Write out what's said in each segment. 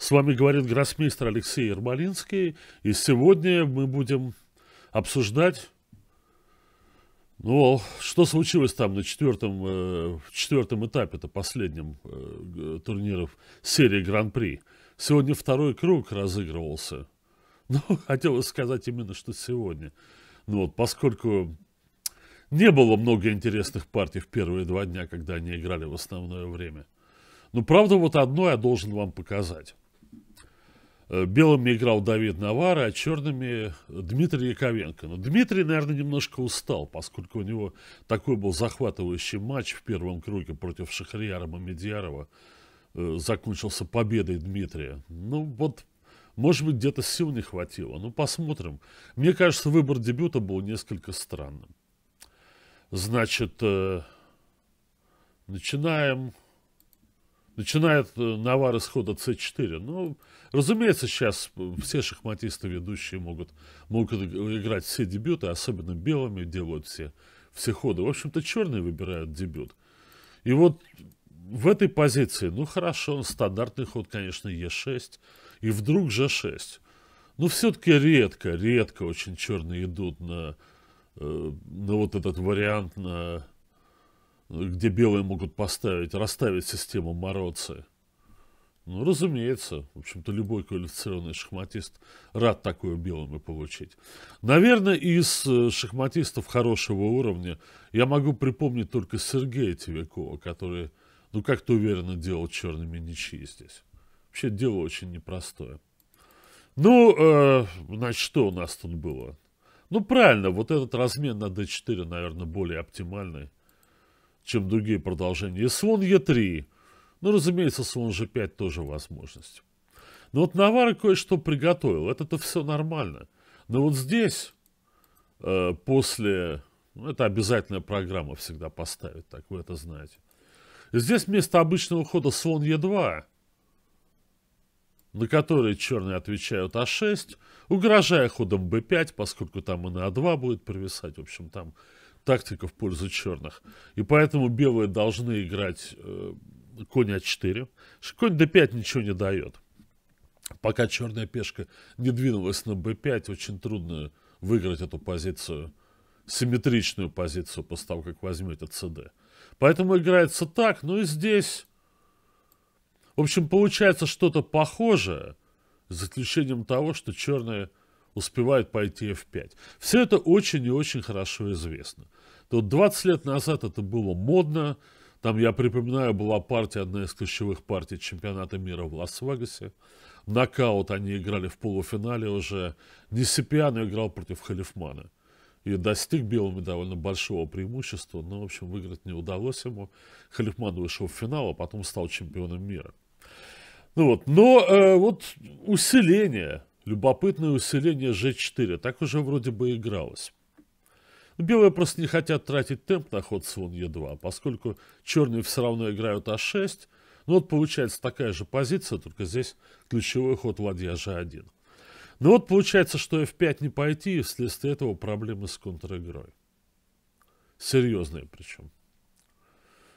С вами говорит гроссмейстер Алексей Ермолинский. И сегодня мы будем обсуждать, ну, что случилось там на четвертом, э, четвертом этапе-то, последнем э, турниров серии Гран-при. Сегодня второй круг разыгрывался. Ну, хотелось сказать именно, что сегодня. Ну вот, поскольку не было много интересных партий в первые два дня, когда они играли в основное время. Но ну, правда, вот одно я должен вам показать. Э, белыми играл Давид Навара, а черными Дмитрий Яковенко. Но Дмитрий, наверное, немножко устал, поскольку у него такой был захватывающий матч в первом круге против Шахрияра Мамедьярова. Э, закончился победой Дмитрия. Ну, вот, может быть, где-то сил не хватило. Ну, посмотрим. Мне кажется, выбор дебюта был несколько странным. Значит, э, начинаем начинает э, навар исхода c4. Ну, разумеется, сейчас э, все шахматисты ведущие могут, могут играть все дебюты, особенно белыми делают все, все ходы. В общем-то, черные выбирают дебют. И вот в этой позиции, ну хорошо, стандартный ход, конечно, e6, и вдруг g6. Но все-таки редко, редко очень черные идут на, э, на вот этот вариант на где белые могут поставить, расставить систему Мороцы. Ну, разумеется, в общем-то, любой квалифицированный шахматист рад такое белыми получить. Наверное, из э, шахматистов хорошего уровня я могу припомнить только Сергея Тевякова, который, ну, как-то уверенно делал черными ничьи здесь. Вообще, дело очень непростое. Ну, э, значит, что у нас тут было? Ну, правильно, вот этот размен на d4, наверное, более оптимальный чем другие продолжения. И слон Е3. Ну, разумеется, слон G5 тоже возможность. Но вот Навара кое-что приготовил. Это-то все нормально. Но вот здесь, э, после... Ну, это обязательная программа всегда поставит, так вы это знаете. здесь вместо обычного хода слон Е2, на который черные отвечают А6, угрожая ходом б 5 поскольку там и на А2 будет провисать. В общем, там тактика в пользу черных. И поэтому белые должны играть э, конь А4. Конь d5 ничего не дает. Пока черная пешка не двинулась на b5, очень трудно выиграть эту позицию, симметричную позицию, после того, как возьмете cd. Поэтому играется так, ну и здесь... В общем, получается что-то похожее, с исключением того, что черные успевают пойти f5. Все это очень и очень хорошо известно. То 20 лет назад это было модно. Там, я припоминаю, была партия, одна из ключевых партий чемпионата мира в Лас-Вегасе. Нокаут они играли в полуфинале уже. Несипиан играл против Халифмана. И достиг белыми довольно большого преимущества, но, в общем, выиграть не удалось ему. Халифман вышел в финал, а потом стал чемпионом мира. Ну вот, но э, вот усиление, любопытное усиление G4, так уже вроде бы игралось. Белые просто не хотят тратить темп на ход слон Е2, поскольку черные все равно играют А6. Ну вот получается такая же позиция, только здесь ключевой ход ладья Ж1. Ну вот получается, что F5 не пойти, и вследствие этого проблемы с контр-игрой. Серьезные причем.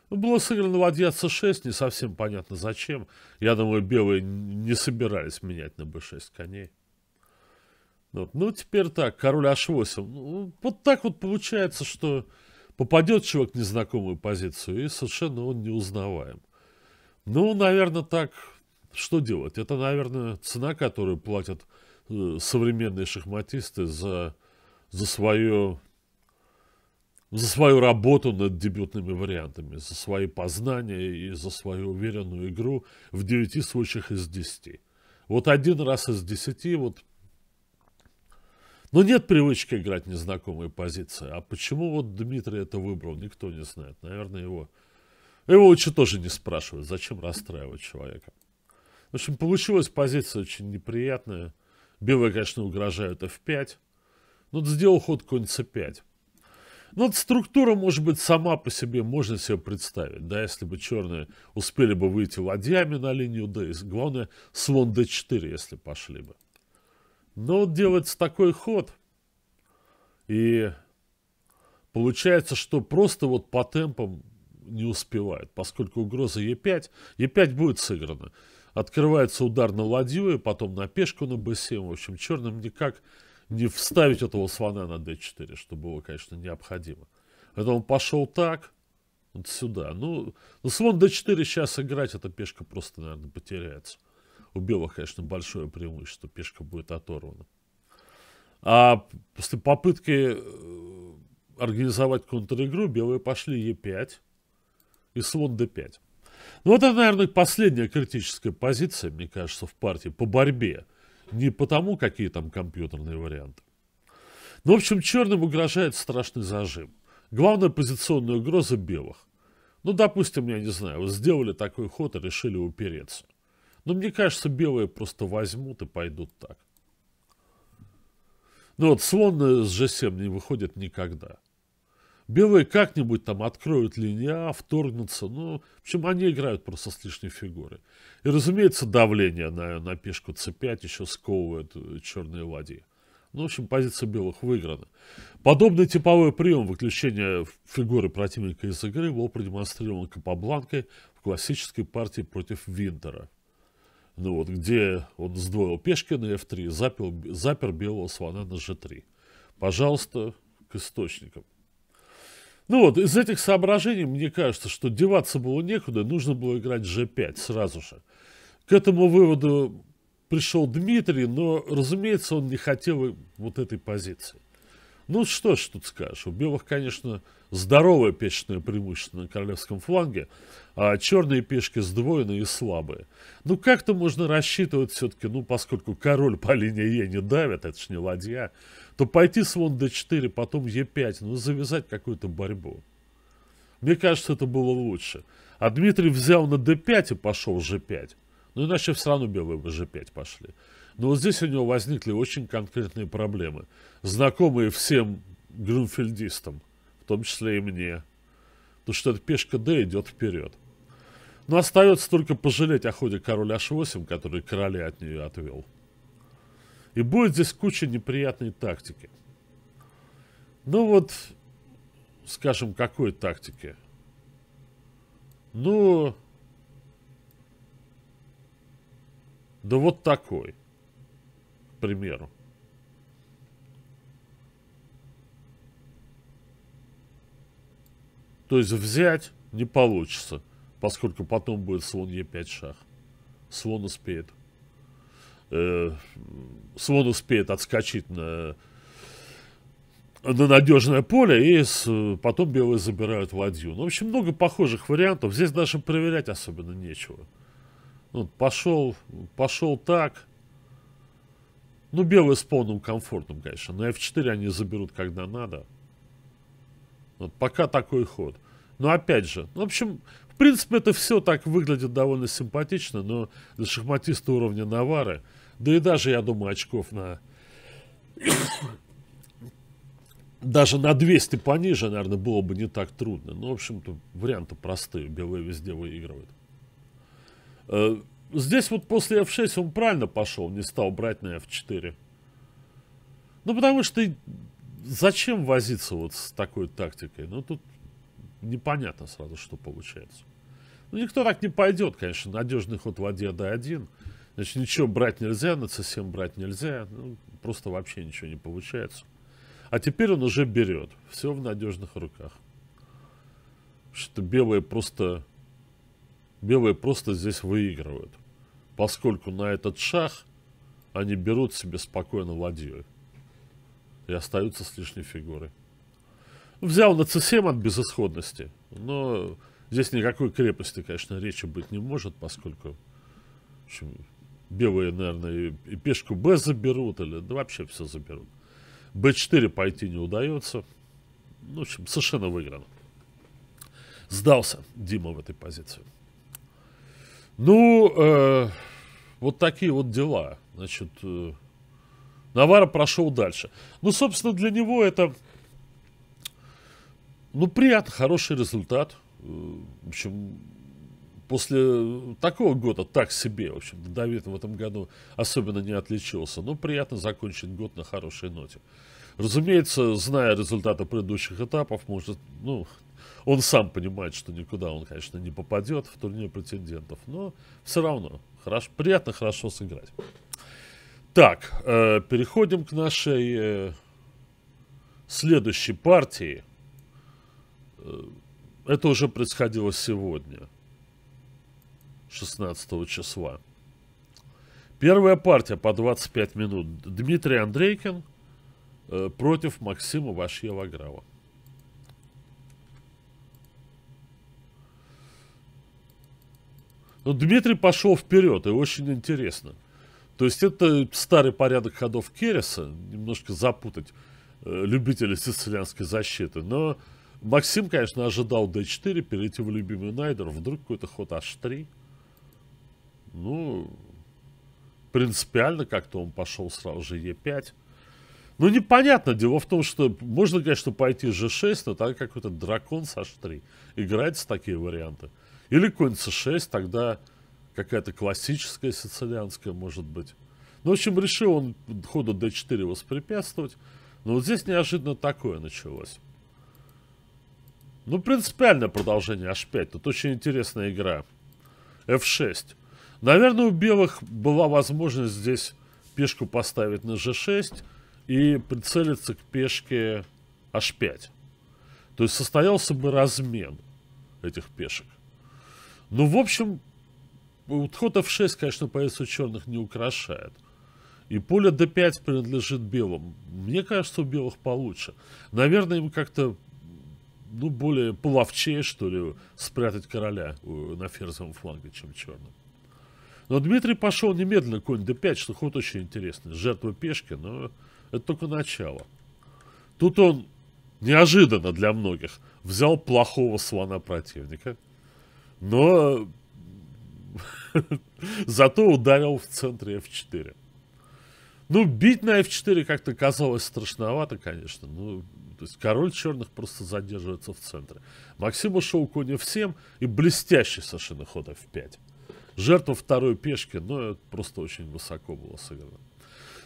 Ну, было сыграно ладья c6, не совсем понятно зачем. Я думаю, белые не собирались менять на b6 коней. Вот. Ну, теперь так, король h8. Ну, вот так вот получается, что попадет человек в незнакомую позицию, и совершенно он неузнаваем. Ну, наверное, так, что делать? Это, наверное, цена, которую платят э, современные шахматисты за, за, свое, за свою работу над дебютными вариантами, за свои познания и за свою уверенную игру в 9 случаях из 10. Вот один раз из 10, вот но ну, нет привычки играть незнакомые позиции. А почему вот Дмитрий это выбрал, никто не знает. Наверное, его... Его лучше тоже не спрашивают, зачем расстраивать человека. В общем, получилась позиция очень неприятная. Белые, конечно, угрожают F5. Но ну, сделал ход конь C5. Ну, вот структура, может быть, сама по себе, можно себе представить, да, если бы черные успели бы выйти ладьями на линию D, главное, слон D4, если пошли бы. Но делается такой ход. И получается, что просто вот по темпам не успевает, поскольку угроза Е5. Е5 будет сыграна. Открывается удар на ладью, и потом на пешку на Б7. В общем, черным никак не вставить этого слона на d4, что было, конечно, необходимо. Поэтому он пошел так, вот сюда. Ну, ну слон d4 сейчас играть, эта пешка просто, наверное, потеряется. У белых, конечно, большое преимущество, пешка будет оторвана. А после попытки э, организовать контр-игру, белые пошли Е5 и слон d5. Ну, вот это, наверное, последняя критическая позиция, мне кажется, в партии по борьбе. Не потому, какие там компьютерные варианты. Ну, в общем, черным угрожает страшный зажим. Главная позиционная угроза белых. Ну, допустим, я не знаю, вот сделали такой ход и решили упереться. Но ну, мне кажется, белые просто возьмут и пойдут так. Ну вот, слон с G7 не выходит никогда. Белые как-нибудь там откроют линия, вторгнутся. Ну, в общем, они играют просто с лишней фигурой. И, разумеется, давление на, на пешку c5 еще сковывает э, черные ладьи. Ну, в общем, позиция белых выиграна. Подобный типовой прием выключения фигуры противника из игры был продемонстрирован Капабланкой в классической партии против Винтера ну вот, где он сдвоил Пешкина F3, запер, запер белого слона на G3. Пожалуйста, к источникам. Ну вот, из этих соображений, мне кажется, что деваться было некуда, нужно было играть G5 сразу же. К этому выводу пришел Дмитрий, но, разумеется, он не хотел вот этой позиции. Ну, что ж тут скажешь. У белых, конечно, здоровое пешечное преимущество на королевском фланге, а черные пешки сдвоенные и слабые. Ну, как-то можно рассчитывать все-таки, ну, поскольку король по линии Е не давит, это ж не ладья, то пойти слон d4, потом e5, ну, завязать какую-то борьбу. Мне кажется, это было лучше. А Дмитрий взял на d5 и пошел g5. Ну, иначе все равно белые бы g5 пошли. Но вот здесь у него возникли очень конкретные проблемы, знакомые всем грунфельдистам, в том числе и мне. Потому что эта пешка D идет вперед. Но остается только пожалеть о ходе короля h8, который короля от нее отвел. И будет здесь куча неприятной тактики. Ну вот, скажем, какой тактики? Ну, да вот такой примеру. То есть взять не получится, поскольку потом будет слон Е5 шах. Слон успеет. Э, слон успеет отскочить на, на надежное поле, и с, потом белые забирают ладью. Ну, в общем, много похожих вариантов. Здесь даже проверять особенно нечего. Ну, вот, пошел, пошел так, ну, белый с полным комфортом, конечно. Но F4 они заберут, когда надо. Вот пока такой ход. Но опять же, ну, в общем, в принципе, это все так выглядит довольно симпатично, но для шахматиста уровня Навары, да и даже, я думаю, очков на... даже на 200 пониже, наверное, было бы не так трудно. Но ну, в общем-то, варианты простые. Белые везде выигрывают. Э, Здесь вот после f6 он правильно пошел, не стал брать на f4. Ну, потому что зачем возиться вот с такой тактикой? Ну, тут непонятно сразу, что получается. Ну, никто так не пойдет, конечно. Надежный ход в ладья d1. Значит, ничего брать нельзя, на c7 брать нельзя. Ну, просто вообще ничего не получается. А теперь он уже берет. Все в надежных руках. Что белые просто... Белые просто здесь выигрывают поскольку на этот шаг они берут себе спокойно ладьей и остаются с лишней фигурой. Взял на c7 от безысходности, но здесь никакой крепости, конечно, речи быть не может, поскольку в общем, белые, наверное, и пешку b заберут, или да вообще все заберут. b4 пойти не удается. Ну, в общем, совершенно выиграно. Сдался Дима в этой позиции. Ну, э, вот такие вот дела. Значит, э, Навара прошел дальше. Ну, собственно, для него это, ну, приятно, хороший результат. Э, в общем, после такого года так себе, в общем, Давид в этом году особенно не отличился. Но ну, приятно закончить год на хорошей ноте. Разумеется, зная результаты предыдущих этапов, может, ну, он сам понимает, что никуда он, конечно, не попадет в турнир претендентов, но все равно хорошо, приятно хорошо сыграть. Так, э, переходим к нашей э, следующей партии. Э, это уже происходило сегодня, 16 числа. Первая партия по 25 минут. Дмитрий Андрейкин э, против Максима Грава. Но Дмитрий пошел вперед, и очень интересно. То есть это старый порядок ходов Кереса, немножко запутать э, любителей сицилианской защиты. Но Максим, конечно, ожидал d4, перейти в любимый Найдер, вдруг какой-то ход h3. Ну, принципиально как-то он пошел сразу же e5. Ну, непонятно. Дело в том, что можно, конечно, пойти g6, но там какой-то дракон с h3. Играются такие варианты. Или конь с 6 тогда какая-то классическая сицилианская, может быть. Ну, в общем, решил он ходу d4 воспрепятствовать. Но вот здесь неожиданно такое началось. Ну, принципиальное продолжение h5. Тут очень интересная игра. f6. Наверное, у белых была возможность здесь пешку поставить на g6 и прицелиться к пешке h5. То есть состоялся бы размен этих пешек. Ну, в общем, ход f6, конечно, позицию черных не украшает. И поле d5 принадлежит белым. Мне кажется, у белых получше. Наверное, им как-то ну, более половчее, что ли, спрятать короля э, на ферзовом фланге, чем черным. Но Дмитрий пошел немедленно конь d5, что ход очень интересный. Жертва пешки, но это только начало. Тут он неожиданно для многих взял плохого слона противника – но зато ударил в центре F4. Ну, бить на F4 как-то казалось страшновато, конечно. Ну, то есть король черных просто задерживается в центре. Максим ушел конь F7 и блестящий совершенно ход F5. Жертва второй пешки, но это просто очень высоко было сыграно.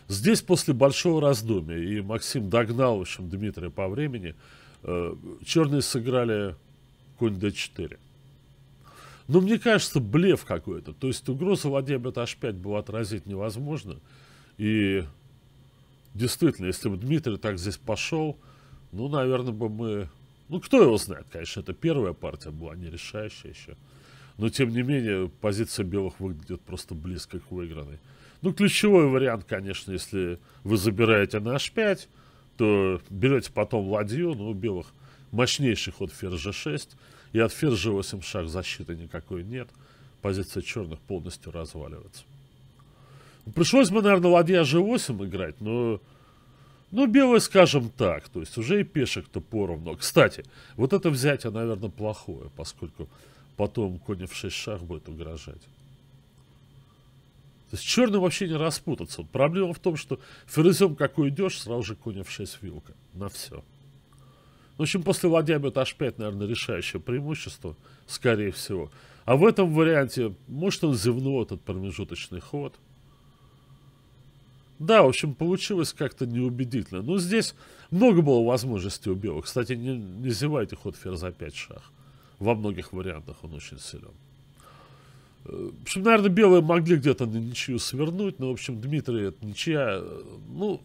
Здесь после большого раздумия, и Максим догнал, в общем, Дмитрия по времени, э, черные сыграли конь d4. Но ну, мне кажется, блеф какой-то. То есть угроза ладья бьет h5 было отразить невозможно. И действительно, если бы Дмитрий так здесь пошел, ну, наверное, бы мы... Ну, кто его знает, конечно, это первая партия была, не решающая еще. Но, тем не менее, позиция белых выглядит просто близко к выигранной. Ну, ключевой вариант, конечно, если вы забираете на h5, то берете потом ладью, ну, у белых мощнейший ход ферзь g6, и от Ферджи 8 шаг защиты никакой нет. Позиция черных полностью разваливается. Ну, пришлось бы, наверное, ладья G8 играть, но... Ну, белые, скажем так, то есть уже и пешек-то поровну. Кстати, вот это взятие, наверное, плохое, поскольку потом конь в 6 шаг будет угрожать. То есть черным вообще не распутаться. Проблема в том, что ферзем какой идешь, сразу же конь в 6 вилка. На все. В общем, после ладья бьет h5, наверное, решающее преимущество, скорее всего. А в этом варианте, может, он зевнул этот промежуточный ход. Да, в общем, получилось как-то неубедительно. Но здесь много было возможностей у белых. Кстати, не, не зевайте ход ферзь h5 шах. Во многих вариантах он очень силен. Э, в общем, наверное, белые могли где-то на ничью свернуть, но, в общем, Дмитрий, это ничья, э, ну,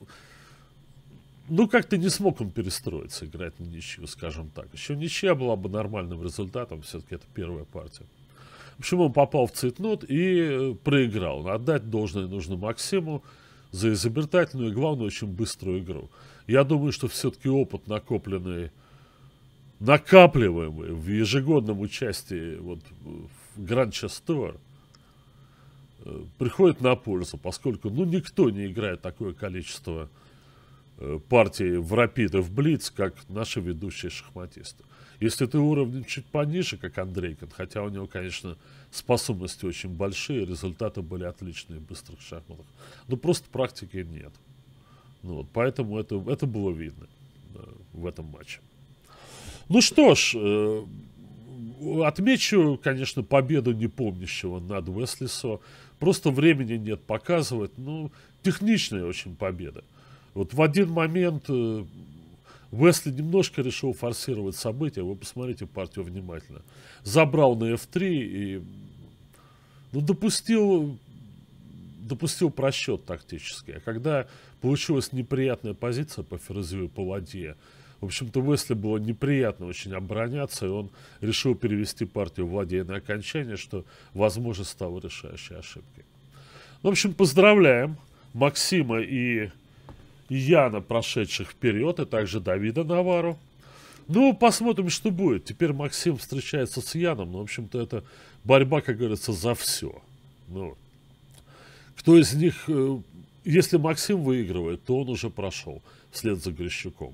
ну, как-то не смог он перестроиться, играть на ничью, скажем так. Еще ничья была бы нормальным результатом, все-таки это первая партия. В общем, он попал в цитнот и э, проиграл. Отдать должное нужно Максиму за изобретательную и, главное, очень быструю игру. Я думаю, что все-таки опыт накопленный, накапливаемый в ежегодном участии вот, в Гранд-Чест э, приходит на пользу, поскольку ну, никто не играет такое количество Э, партии в рапиде, в блиц, как наши ведущие шахматисты. Если ты уровнем чуть пониже, как Андрейкин, хотя у него, конечно, способности очень большие, результаты были отличные в быстрых шахматах, но просто практики нет. Ну, вот, поэтому это, это было видно э, в этом матче. Ну что ж, э, отмечу, конечно, победу непомнящего над Веслисо. Просто времени нет показывать. Ну, техничная очень победа. Вот в один момент Весли э, немножко решил форсировать события. Вы посмотрите партию внимательно. Забрал на F3 и ну, допустил, допустил просчет тактический. А когда получилась неприятная позиция по Ферзию по ладье, в общем-то, Весли было неприятно очень обороняться, и он решил перевести партию в на окончание, что, возможно, стало решающей ошибкой. Ну, в общем, поздравляем Максима и Яна, прошедших вперед, и а также Давида Навару. Ну, посмотрим, что будет. Теперь Максим встречается с Яном. Ну, в общем-то, это борьба, как говорится, за все. Ну, кто из них... Э, если Максим выигрывает, то он уже прошел вслед за Грещуком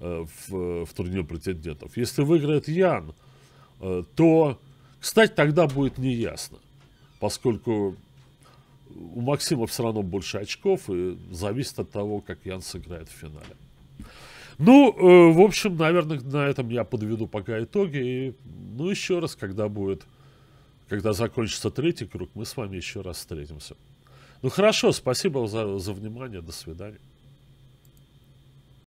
э, в, в турнире претендентов. Если выиграет Ян, э, то, кстати, тогда будет неясно, поскольку у Максима все равно больше очков, и зависит от того, как Ян сыграет в финале. Ну, э, в общем, наверное, на этом я подведу пока итоги. И, ну, еще раз, когда будет, когда закончится третий круг, мы с вами еще раз встретимся. Ну, хорошо, спасибо за, за внимание, до свидания.